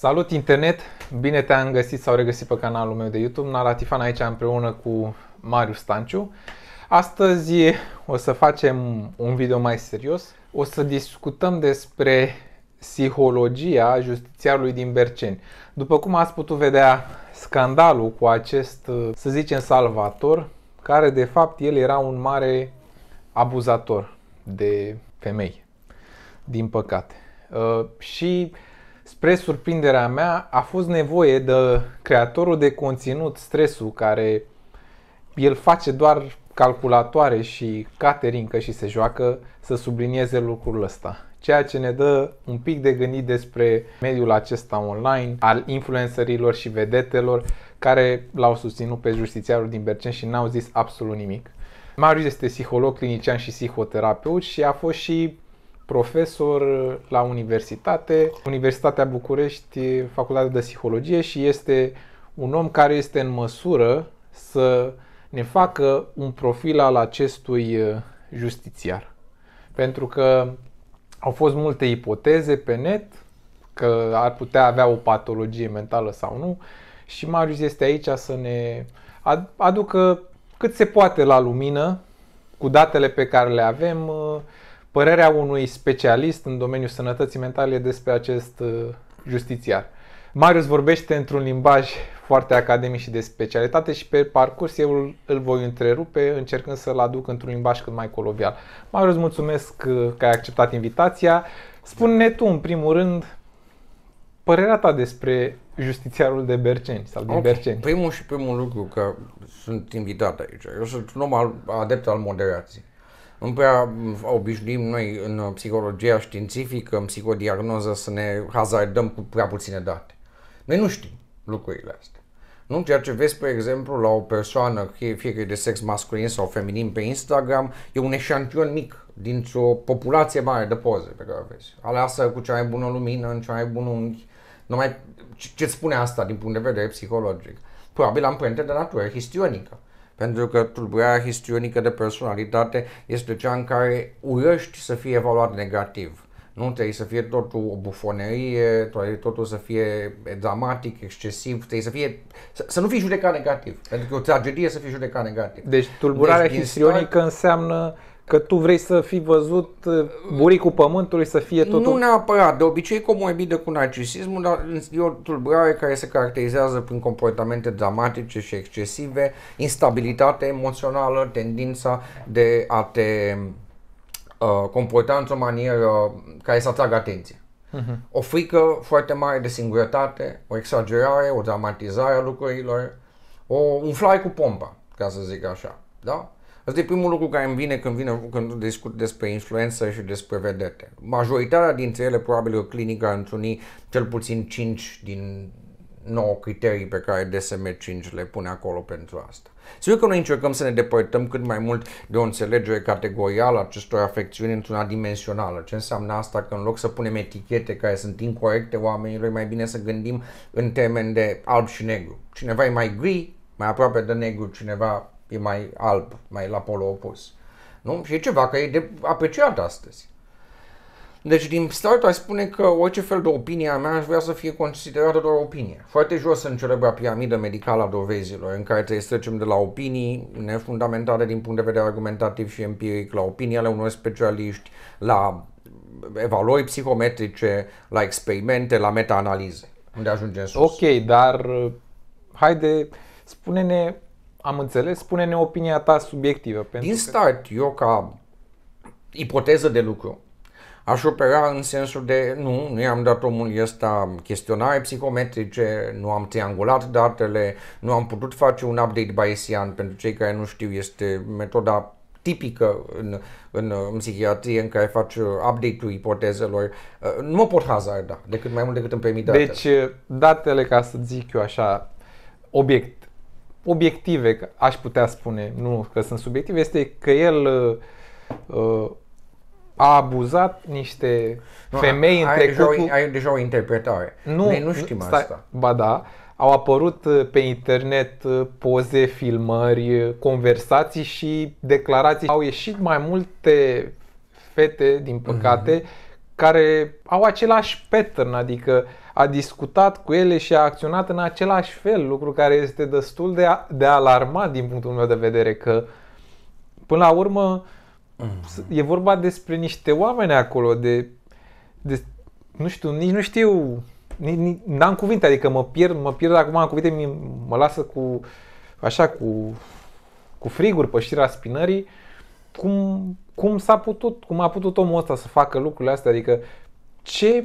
Salut internet! Bine te-am găsit sau regăsit pe canalul meu de YouTube, Naratifan aici împreună cu Marius Stanciu. Astăzi o să facem un video mai serios. O să discutăm despre psihologia justițiarului din Berceni. După cum ați putut vedea, scandalul cu acest, să zicem, salvator, care de fapt el era un mare abuzator de femei, din păcate. Uh, și Spre surprinderea mea, a fost nevoie de creatorul de conținut, stresul, care el face doar calculatoare și caterincă și se joacă să sublinieze lucrul ăsta. Ceea ce ne dă un pic de gândit despre mediul acesta online, al influencerilor și vedetelor care l-au susținut pe justițiarul din Bercen și n-au zis absolut nimic. Marius este psiholog, clinician și psihoterapeut și a fost și profesor la universitate, Universitatea București, Facultatea de Psihologie și este un om care este în măsură să ne facă un profil al acestui uh, justițiar. Pentru că au fost multe ipoteze pe net că ar putea avea o patologie mentală sau nu și Marius este aici să ne aducă cât se poate la lumină cu datele pe care le avem uh, părerea unui specialist în domeniul sănătății mentale despre acest uh, justițiar. Marius vorbește într-un limbaj foarte academic și de specialitate și pe parcurs eu îl, voi întrerupe încercând să-l aduc într-un limbaj cât mai colovial. Marius, mulțumesc uh, că ai acceptat invitația. Spune-ne tu, în primul rând, părerea ta despre justițiarul de Berceni sau din okay. Berceni. Primul și primul lucru că sunt invitat aici. Eu sunt un om al, adept al moderației nu prea obișnuim noi în uh, psihologia științifică, în psihodiagnoză, să ne hazardăm cu prea puține date. Noi nu știm lucrurile astea. Nu? Ceea ce vezi, pe exemplu, la o persoană, fie că e de sex masculin sau feminin pe Instagram, e un eșantion mic dintr-o populație mare de poze pe care o vezi. Aleasă cu cea mai bună lumină, în cea mai bună unghi. Numai ce-ți spune asta din punct de vedere psihologic? Probabil amprente de natură histionică pentru că tulburarea histrionică de personalitate este cea în care urăști să fie evaluat negativ. Nu trebuie să fie totul o bufonerie, totul să fie dramatic, excesiv, trebuie să fie să, să nu fii judecat negativ, pentru că o tragedie să fii judecat negativ. Deci tulburarea deci, histrionică start... înseamnă Că tu vrei să fii văzut uh, buricul pământului, să fie totul... Nu neapărat. De obicei comorbidă cu narcisismul, dar e o tulburare care se caracterizează prin comportamente dramatice și excesive, instabilitate emoțională, tendința de a te uh, comporta într-o manieră care să atragă atenție. Uh-huh. O frică foarte mare de singurătate, o exagerare, o dramatizare a lucrurilor, o fly cu pompa, ca să zic așa. Da? Asta e primul lucru care îmi vine când, vine, când discut despre influență și despre vedete. Majoritatea dintre ele probabil o clinică a cel puțin 5 din 9 criterii pe care DSM-5 le pune acolo pentru asta. Sigur că noi încercăm să ne depărtăm cât mai mult de o înțelegere categorială a acestor afecțiuni într-una dimensională. Ce înseamnă asta? Că în loc să punem etichete care sunt incorrecte oamenilor, mai bine să gândim în termen de alb și negru. Cineva e mai gri, mai aproape de negru, cineva e mai alb, mai la polo opus. Nu? Și e ceva că e de apreciat astăzi. Deci din start aș spune că orice fel de opinie a mea aș vrea să fie considerată doar opinie. Foarte jos în celebra piramidă medicală a dovezilor, în care trebuie să trecem de la opinii nefundamentate din punct de vedere argumentativ și empiric, la opinii ale unor specialiști, la evaluări psihometrice, la experimente, la meta-analize, unde ajungem sus. Ok, dar haide, spune-ne am înțeles, spune-ne opinia ta subiectivă. Pentru Din start, că... eu ca ipoteză de lucru, aș opera în sensul de nu, nu i-am dat omul ăsta chestionare psihometrice, nu am triangulat datele, nu am putut face un update bayesian, pentru cei care nu știu, este metoda tipică în, în, în psihiatrie în care faci update-ul ipotezelor, nu mă pot hazarda decât mai mult decât îmi permit datele. Deci datele, ca să zic eu așa, obiect, obiective, aș putea spune, nu că sunt subiective, este că el uh, a abuzat niște nu, femei ai, în trecut. Deja, ai deja o interpretare. Nu, Noi nu știm stai, asta. Ba da, au apărut uh, pe internet uh, poze, filmări, uh, conversații și declarații. Au ieșit mai multe fete, din păcate, mm-hmm. care au același pattern, adică a discutat cu ele și a acționat în același fel, lucru care este destul de, de alarmat din punctul meu de vedere, că până la urmă mm-hmm. e vorba despre niște oameni acolo, de, de nu știu, nici nu știu, nici, n-am cuvinte, adică mă pierd, mă pierd acum am cuvinte, mi, mă lasă cu, așa, cu, cu friguri pe șira spinării, cum, cum s-a putut, cum a putut omul ăsta să facă lucrurile astea, adică ce,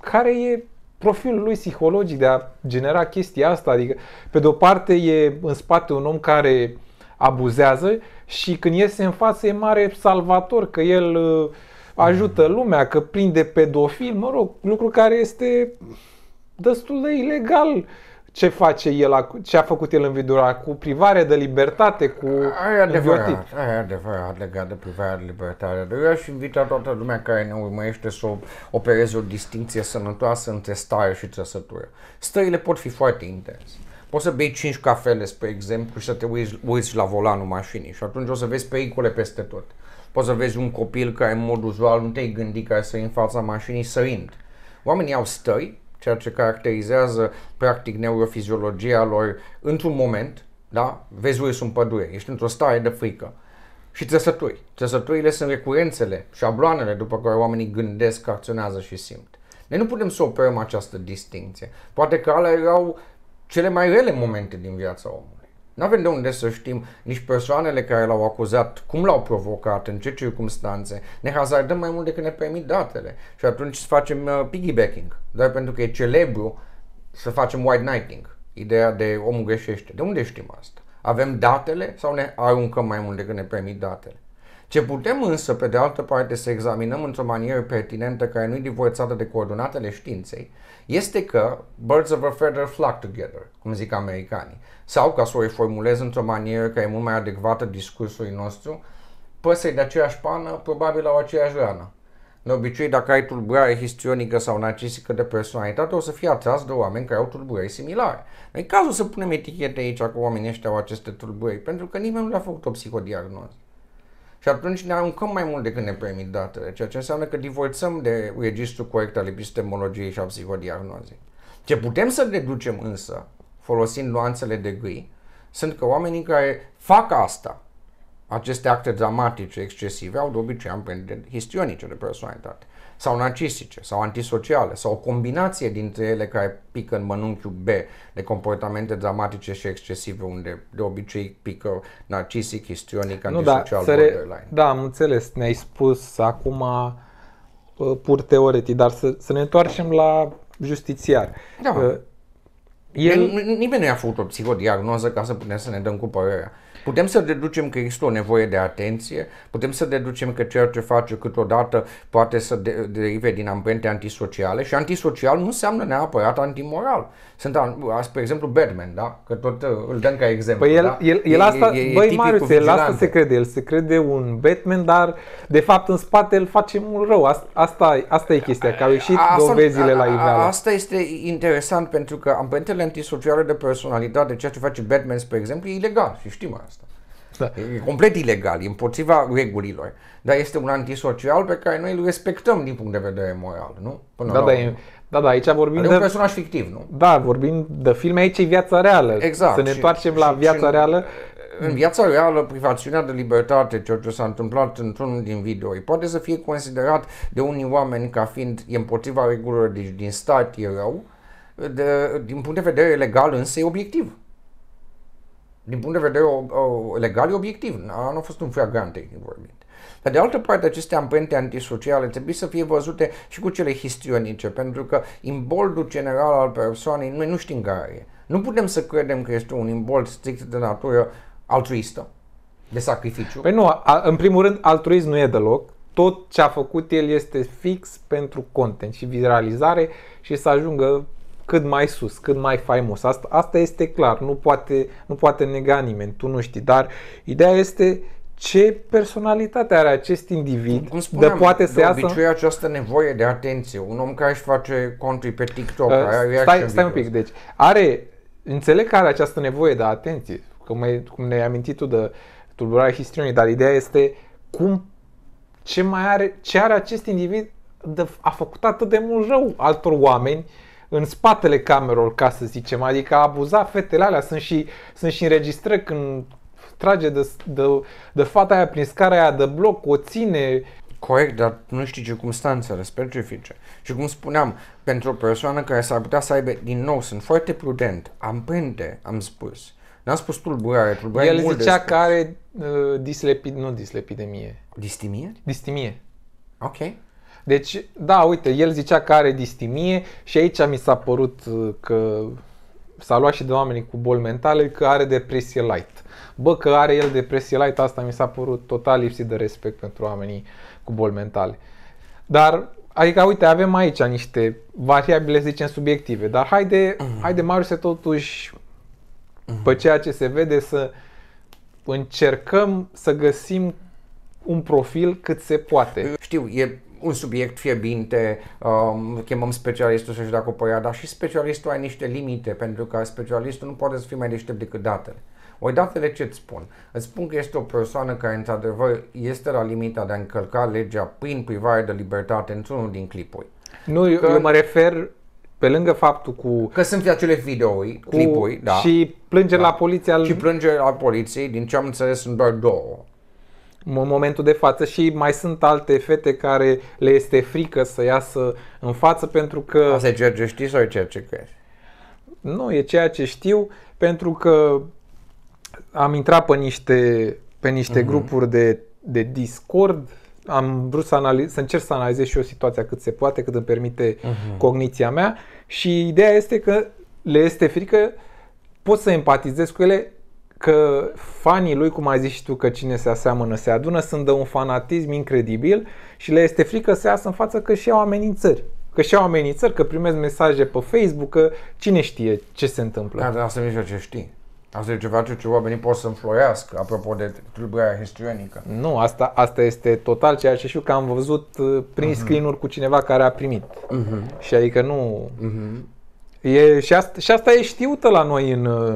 care e profilul lui psihologic de a genera chestia asta. Adică, pe de-o parte, e în spate un om care abuzează și când iese în față e mare salvator, că el uh, ajută mm. lumea, că prinde pedofil, mă rog, lucru care este destul de ilegal ce face el, ce a făcut el în Vidura, cu privare de libertate, cu Aia adevărat, aia adevărat legat de privare de libertate. Eu aș invita toată lumea care ne urmărește să opereze o distinție sănătoasă între stare și trăsătură. Stările pot fi foarte intense. Poți să bei 5 cafele, spre exemplu, și să te uiți, uiți la volanul mașinii și atunci o să vezi pericole peste tot. Poți să vezi un copil care în mod uzual nu te-ai gândit care să în fața mașinii sărind. Oamenii au stări ceea ce caracterizează practic neurofiziologia lor într-un moment, da? Vezi urs în pădure, ești într-o stare de frică și țesături. Țesăturile sunt recurențele, șabloanele după care oamenii gândesc, acționează și simt. Noi nu putem să operăm această distinție. Poate că alea erau cele mai rele momente din viața omului. Nu avem de unde să știm nici persoanele care l-au acuzat, cum l-au provocat, în ce circunstanțe. Ne hazardăm mai mult decât ne permit datele și atunci facem uh, piggybacking, doar pentru că e celebru să facem white knighting, ideea de omul greșește. De unde știm asta? Avem datele sau ne aruncăm mai mult decât ne permit datele? Ce putem însă, pe de altă parte, să examinăm într-o manieră pertinentă care nu e divorțată de coordonatele științei, este că birds of a feather flock together, cum zic americanii. Sau, ca să o reformulez într-o manieră care e mult mai adecvată discursului nostru, păsări de aceeași pană probabil au aceeași rană. De obicei, dacă ai tulburare histrionică sau narcisică de personalitate, o să fii atras de oameni care au tulburări similare. În e cazul să punem etichete aici că oamenii ăștia au aceste tulburări, pentru că nimeni nu le-a făcut o psihodiagnoză. Și atunci ne aruncăm mai mult decât ne permit datele, ceea ce înseamnă că divorțăm de registru corect al epistemologiei și a psihodiagnozei. Ce putem să deducem însă, folosind nuanțele de gri, sunt că oamenii care fac asta, aceste acte dramatice, excesive, au de obicei amprente histionice de personalitate sau narcisice sau antisociale sau o combinație dintre ele care pică în mănunchiul B de comportamente dramatice și excesive unde de obicei pică narcisic, histrionic, antisocial, nu, da, re... Da, am înțeles, ne-ai spus acum uh, pur teoretic, dar să, să ne întoarcem la justițiar. Da. Uh, el... Nimeni nu i-a făcut o psihodiagnoză ca să putem să ne dăm cu părerea. Putem să deducem că există o nevoie de atenție, putem să deducem că ceea ce face câteodată poate să de- derive din amprente antisociale și antisocial nu înseamnă neapărat antimoral. Sunt, spre exemplu, Batman, da? Că tot uh, îl dăm ca exemplu. Păi el, da? el, el el asta, e, e, băi, Marius, el asta se crede. El se crede un Batman, dar de fapt în spate îl face mult rău. Asta, asta, asta e chestia, că au ieșit asta, dovezile la iveală. Asta este interesant pentru că amprentele antisociale de personalitate, ceea ce face Batman, spre exemplu, e ilegal și știm asta. Da. E complet ilegal, împotriva regulilor. Dar este un antisocial pe care noi îl respectăm din punct de vedere moral, nu? Până da, da, e, da, da, aici vorbim adică de... un personaj fictiv, nu? Da, vorbim de filme, aici e viața reală. Exact. Să ne întoarcem la și, viața și reală. În viața reală, privațiunea de libertate, ceea ce s-a întâmplat într-unul din videouri, poate să fie considerat de unii oameni ca fiind împotriva regulilor, deci din stat e rău, de, din punct de vedere legal însă e obiectiv din punct de vedere o, o, legal, e obiectiv. Nu a fost un flagrant, tehnic vorbind. Dar de altă parte, aceste amprente antisociale trebuie să fie văzute și cu cele histrionice, pentru că imboldul general al persoanei noi nu știm care e. Nu putem să credem că este un imbold strict de natură altruistă, de sacrificiu. Păi nu, a, în primul rând, altruism nu e deloc. Tot ce a făcut el este fix pentru content și viralizare și să ajungă cât mai sus, cât mai faimos. Asta, asta este clar, nu poate, nu poate nega nimeni, tu nu știi, dar ideea este ce personalitate are acest individ Cum spuneam, de poate să de iasă... obicei această nevoie de atenție, un om care își face conturi pe TikTok, uh, stai, stai un pic, deci are, înțeleg că are această nevoie de atenție, cum, e, cum ne-ai amintit tu de tulburarea histrionii, dar ideea este cum, ce mai are, ce are acest individ de a făcut atât de mult rău altor oameni uh, în spatele camerelor, ca să zicem. Adică a abuzat fetele alea. Sunt și, sunt și înregistrări când trage de, de, de fata aia prin scara aia de bloc, o ține. Corect, dar nu știi circumstanțele specifice. Și cum spuneam, pentru o persoană care s-ar putea să aibă, din nou, sunt foarte prudent, Am pente, am spus. N-am spus tulburare, tulburare El mult zicea că are uh, dislepid, nu dislepidemie. Distimie? Distimie. Ok. Deci, da, uite, el zicea că are distimie și aici mi s-a părut uh, că s-a luat și de oamenii cu boli mentale că are depresie light. Bă, că are el depresie light, asta mi s-a părut total lipsit de respect pentru oamenii cu boli mentale. Dar, adică, uite, avem aici niște variabile, zicem, subiective, dar haide, mm-hmm. haide Marius, totuși, mm-hmm. pe ceea ce se vede, să încercăm să găsim un profil cât se poate. Știu, e un subiect fierbinte, um, chemăm specialistul să-și dea cu părea, dar și specialistul are niște limite, pentru că specialistul nu poate să fie mai deștept decât datele. Ori datele ce îți spun? Îți spun că este o persoană care într-adevăr este la limita de a încălca legea prin privare de libertate într-unul din clipuri. Nu, că, eu mă refer pe lângă faptul cu... Că sunt acele videouri, cu, clipuri, da. Și plângeri da. la al... Și plângeri la poliției, din ce am înțeles, sunt doar două în momentul de față și mai sunt alte fete care le este frică să iasă în față pentru că... Asta e ceea ce știi sau e ceea ce crezi? Nu, e ceea ce știu pentru că am intrat pe niște, pe niște mm-hmm. grupuri de, de Discord, am vrut să, analiz, să încerc să analizez și o situația cât se poate, cât îmi permite mm-hmm. cogniția mea și ideea este că le este frică, pot să empatizez cu ele că fanii lui, cum ai zis și tu, că cine se aseamănă se adună, sunt de un fanatism incredibil și le este frică să iasă în față că și au amenințări. Că și au amenințări, că primesc mesaje pe Facebook, că cine știe ce se întâmplă. Da, dar asta e ce știi. Asta e ceva ce oamenii pot să înfloiască, apropo de tulburarea histrionică. Nu, asta, asta este total ceea ce știu că am văzut uh, prin uh-huh. Mhm. screen cu cineva care a primit. Uh-huh. Și adică nu... Uh-huh. E, și, asta, și asta e știută la noi în... Uh,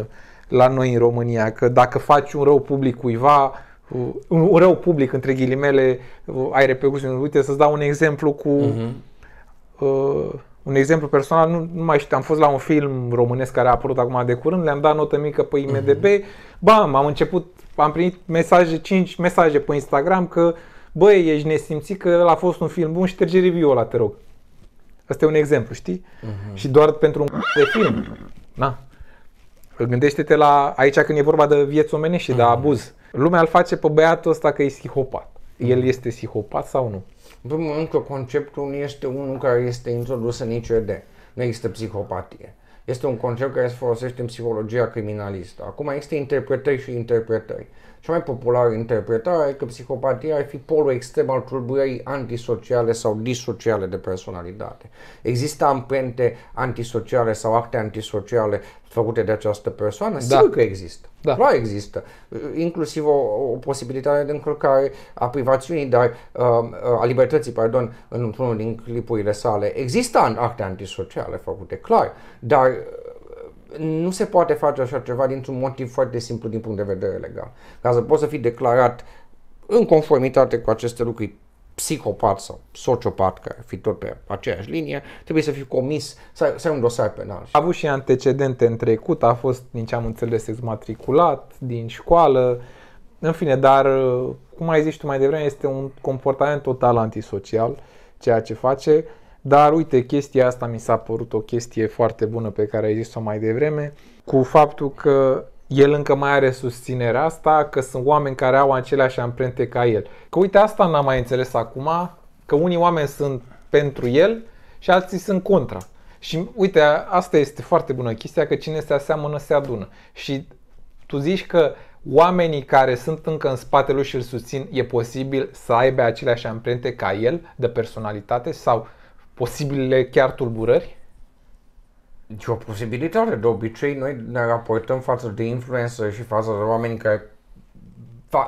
la noi în România, că dacă faci un rău public cuiva, un rău public, între ghilimele, ai repercusiuni. Uite, să-ți dau un exemplu cu... Uh-huh. Uh, un exemplu personal, nu, nu mai știu, am fost la un film românesc care a apărut acum de curând, le-am dat notă mică pe IMDB, uh-huh. Mhm. bam, am început, am primit mesaje, 5 mesaje pe Instagram că, băi, ești nesimțit că el a fost un film bun, șterge review-ul ăla, te rog. Asta e un exemplu, știi? Uh-huh. Și doar pentru un de film. Na, Gândește-te la aici când e vorba de vieți omenești și de mhm. abuz. Lumea îl face pe băiatul ăsta că e psihopat. Mhm. El este psihopat sau nu? Primul încă conceptul nu este unul care este introdus în nicio niciodată. Nu există psihopatie. Este un concept care se folosește în psihologia criminalistă. Acum există interpretări și interpretări. Cea mai populară interpretare e că psihopatia ar fi polul extrem al tulburării antisociale sau disociale de personalitate. Există amprente antisociale sau acte antisociale făcute de această persoană, da. sigur că există. Da. Clar există. Inclusiv o, o posibilitate de încălcare a privațiunii, dar um, a libertății, pardon, într-unul din clipurile sale. Există acte antisociale făcute, clar, dar uh, nu se poate face așa ceva dintr-un motiv foarte simplu din punct de vedere legal. Ca să poți să fii declarat în conformitate cu aceste lucruri psihopat sau sociopat, care fi tot pe aceeași linie, trebuie să fii comis, să ai, să ai un dosar penal. A avut și antecedente în trecut, a fost, din ce am înțeles, exmatriculat din școală, în fine, dar, cum ai zis tu mai devreme, este un comportament total antisocial, ceea ce face, dar uite, chestia asta mi s-a părut o chestie foarte bună pe care ai zis-o mai devreme, cu faptul că el încă mai are susținerea asta, că sunt oameni care au aceleași amprente ca el. Că uite, asta n-am mai înțeles acum, că unii oameni sunt pentru el și alții sunt contra. Și uite, asta este foarte bună chestia, că cine se aseamănă se adună. Și tu zici că oamenii care sunt încă în spatele lui și îl susțin, e posibil să aibă aceleași amprente ca el de personalitate sau posibile chiar tulburări? Deci o posibilitate. De obicei, noi ne raportăm față de influencer și față de oameni care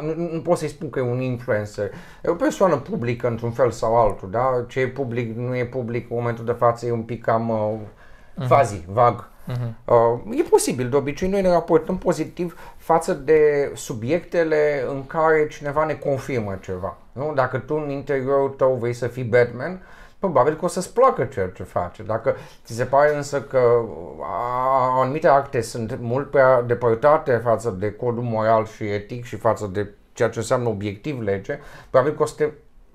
nu, nu pot să-i spun că e un influencer. E o persoană publică într-un fel sau altul, da? Ce e public, nu e public, în momentul de față e un pic cam uh, uh-huh. vag. Uh-huh. Uh, e posibil, de obicei noi ne raportăm pozitiv față de subiectele în care cineva ne confirmă ceva. Nu? Dacă tu în interiorul tău vei să fii Batman, uh, probabil că o să-ți placă ceea ce face. Dacă ți se pare însă că anumite acte sunt mult prea depărtate față de codul moral și etic și față de ceea ce înseamnă obiectiv lege, probabil că o să, te,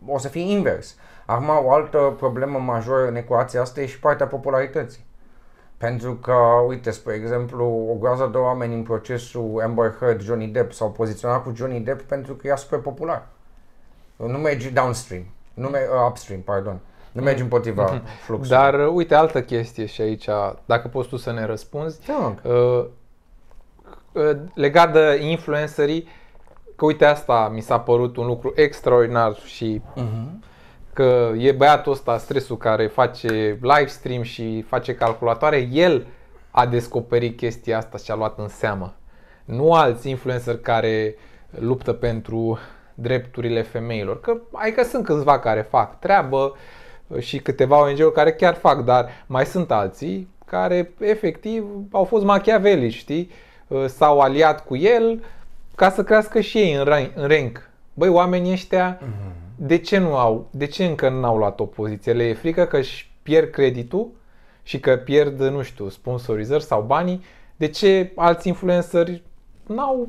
o să fie invers. Acum, o altă problemă majoră în ecuația asta e și partea popularității. Pentru că, uite, spre exemplu, o groază de oameni în procesul Amber Heard, Johnny Depp, s-au poziționat cu Johnny Depp pentru că e super popular. Nu merge downstream, nu merge uh, upstream, pardon. Nu mergi împotriva mhm. fluxului. Dar uh, uite, altă chestie și aici, dacă poți tu să ne răspunzi, da. Uh, uh, legat de influencerii, că uite asta mi s-a părut un lucru extraordinar și uh-huh. că e băiatul ăsta, stresul care face live stream și face calculatoare, el a descoperit chestia asta și a luat în seamă. Nu alți influencer care luptă pentru drepturile femeilor. Că, adică sunt câțiva care fac treabă, uh, și câteva ONG-uri care chiar fac, dar mai sunt alții care efectiv au fost machiaveli, știi? Uh, s-au aliat cu el ca să crească și ei în, rank, Băi, oamenii ăștia mm-hmm. de ce nu au, de ce încă nu au luat o poziție? Le e frică că își pierd creditul și că pierd, nu știu, sponsorizări sau banii. De ce alți influenceri n-au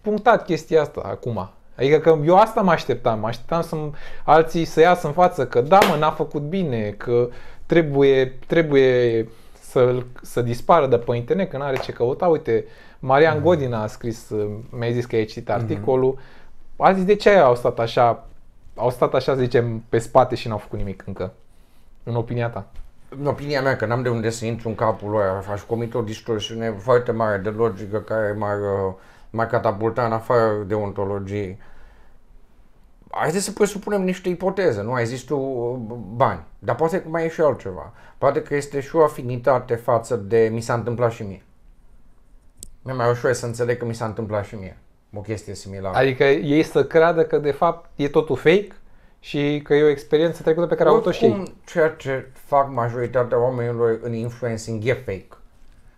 punctat chestia asta acum? Adică că eu asta mă așteptam, mă așteptam să alții să iasă în față, că da mă, n-a făcut bine, că trebuie, trebuie să, să dispară de pe internet, că n-are ce căuta. Uite, Marian mm-hmm. Godina a scris, mi-a zis că ai citit mhm. articolul, mm-hmm. a zis de ce au stat așa, au stat așa, să zicem, pe spate și n-au făcut nimic încă, în opinia ta. În opinia mea, că n-am de unde să intru în capul lor, aș comite o distorsiune foarte mare de logică care m-ar, m-ar catapulta în afară de ontologie. Uh, Haideți să presupunem niște ipoteze, nu ai zis tu uh, bani, dar poate că mai e și altceva. Poate că este și o afinitate față de mi s-a întâmplat și mie. Mi-e mai ușor să înțeleg că mi s-a întâmplat și mie o chestie similară. Adică ei să creadă că de fapt e totul fake și că e o experiență trecută pe care au avut-o și ei. ceea ce fac majoritatea oamenilor în influencing e fake.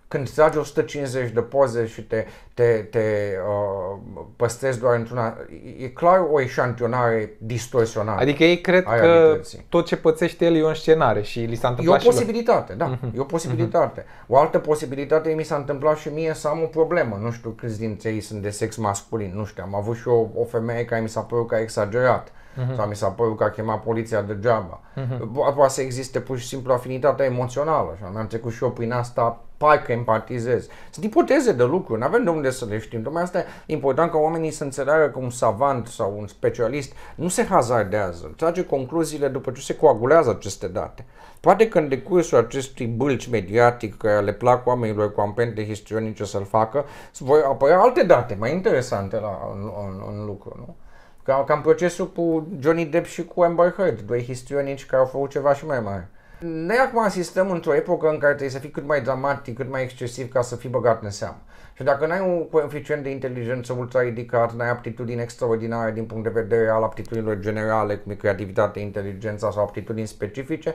Când tragi 150 de poze și te te, te uh, păstrezi doar într-una... E clar o eșantionare distorsionată. Adică ei cred că realității. tot ce pățește el e o înscenare și li s-a întâmplat da, mhm. E o posibilitate, da. Uh-huh. E o posibilitate. Uh-huh. O altă posibilitate mi s-a întâmplat și mie să am o problemă. Nu știu câți dintre ei sunt de sex masculin, nu știu. Am avut și o, o femeie care mi s-a părut că a exagerat. Uh, mhm. huh sau mi s-a părut că a chemat poliția degeaba. Uh-huh. Poate să existe pur și simplu afinitatea emoțională și am trecut și eu prin asta, parcă empatizez. Sunt ipoteze de lucru, nu avem de unde trebuie să le știm. Tocmai asta e important ca oamenii să înțeleagă că un savant sau un specialist nu se hazardează, trage concluziile după ce se coagulează aceste date. Poate că în decursul acestui bâlci mediatic care le plac oamenilor cu ampente histrionice să-l facă, voi apărea alte date mai interesante la, în, în, în lucru, nu? Ca, ca în procesul cu Johnny Depp și cu Amber Heard, doi histrionici care au făcut ceva și mai mare. Noi acum asistăm într-o epocă în care trebuie să fii cât mai dramatic, cât mai excesiv ca să fii băgat în seamă. Și dacă n-ai un coeficient de inteligență ultra ridicat, n-ai aptitudini extraordinare din punct de vedere al aptitudinilor generale, cum e creativitate, inteligența sau aptitudini specifice,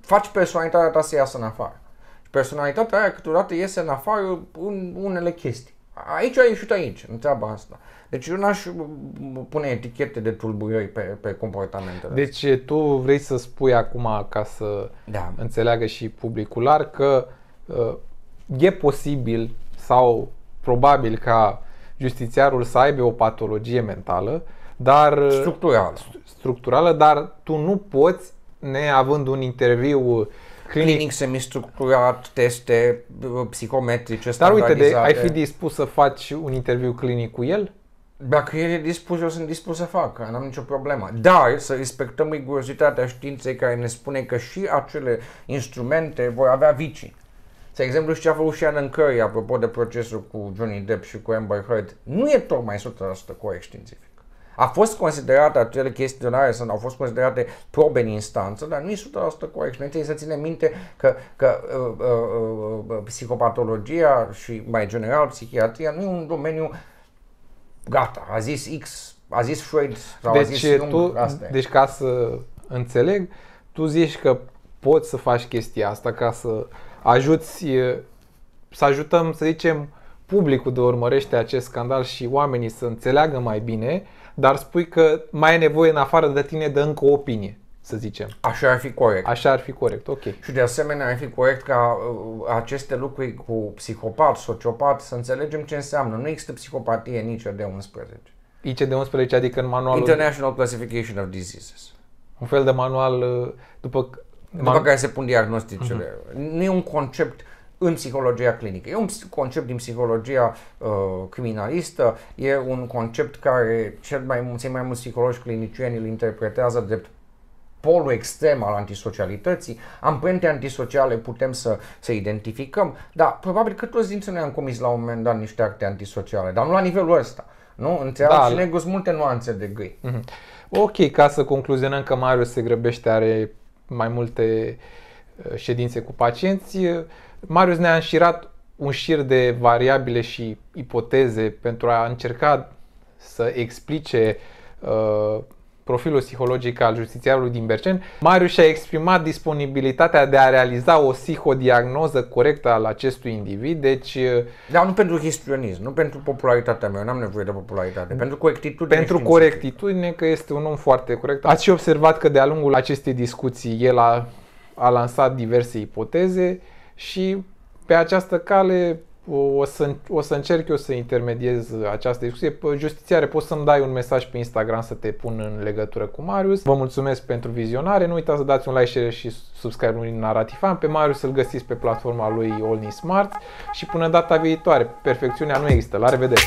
faci personalitatea ta să iasă în afară. Și personalitatea aia câteodată iese în afară în unele chestii. Aici ai ieșit aici, în treaba asta. Deci eu n-aș pune etichete de tulburări pe, pe comportamentele Deci astea. tu vrei să spui acum, ca să da. înțeleagă și publicul larg, că uh, e posibil sau probabil ca justițiarul să aibă o patologie mentală, dar uh, structurală, structurală dar tu nu poți, neavând un interviu clinic, clinic semistructurat, teste uh, psihometrice, Dar uite, de, ai fi dispus să faci un interviu clinic cu el? Dacă el e dispus, eu sunt dispus să fac, n-am nicio problemă. Dar să respectăm rigurozitatea științei care ne spune că și acele instrumente vor avea vicii. De exemplu, și ce a făcut Shannon Curry, apropo de procesul cu Johnny Depp și cu Amber Heard, nu e tocmai 100% corect științific. A fost considerată acele chestionare sau au fost considerate probe în instanță, dar nu e 100% corect. Noi trebuie să ținem minte că, că uh, uh, uh, uh, psihopatologia și mai general psihiatria nu e un domeniu uh, Gata, a zis X, a zis Freud sau deci, a zis tu, nu, asta Deci ca să înțeleg, tu zici că poți să faci chestia asta ca să ajuți, să ajutăm, să zicem, publicul de urmărește acest scandal și oamenii să înțeleagă mai bine, dar spui că mai e nevoie în afară de tine de încă o opinie să zicem. Așa ar fi corect. Așa ar fi corect, ok. Și de asemenea ar fi corect ca uh, aceste lucruri cu psihopat, sociopat, să înțelegem ce înseamnă. Nu există psihopatie nici de 11. de 11 adică în manualul... International Classification of Diseases. Un fel de manual uh, după... După man... care se pun diagnosticele. Uh-huh. Nu e un concept în psihologia clinică. E un concept din psihologia uh, criminalistă, e un concept care cel mai mulți mai mulți psihologi clinicieni îl interpretează drept polul extrem al antisocialității, amprente antisociale putem să, să identificăm, dar probabil că toți dintre noi am comis la un moment dat niște acte antisociale, dar nu la nivelul ăsta. Nu? între da. și negru sunt multe nuanțe de gri. Mhm. Ok, ca să concluzionăm că Marius se grăbește, are mai multe uh, ședințe cu pacienți, uh, Marius ne-a înșirat un șir de variabile și ipoteze pentru a încerca să explice uh, profilul psihologic al justițiarului din Bercen, Marius și-a exprimat disponibilitatea de a realiza o psihodiagnoză corectă al acestui individ, deci... Uh, Dar nu pentru histrionism, nu pentru popularitatea mea, nu am nevoie de popularitate, pentru corectitudine Pentru corectitudine, că este un om foarte corect. Ați și observat că de-a lungul acestei discuții el a, a lansat diverse ipoteze și pe această cale o să, o să încerc eu să intermediez această discuție. Justițiare, poți să-mi dai un mesaj pe Instagram să te pun în legătură cu Marius. Vă mulțumesc pentru vizionare. Nu uitați să dați un like, share și subscribe lui Narativan. Pe Marius să-l găsiți pe platforma lui All Smart și până data viitoare. Perfecțiunea nu există. La revedere!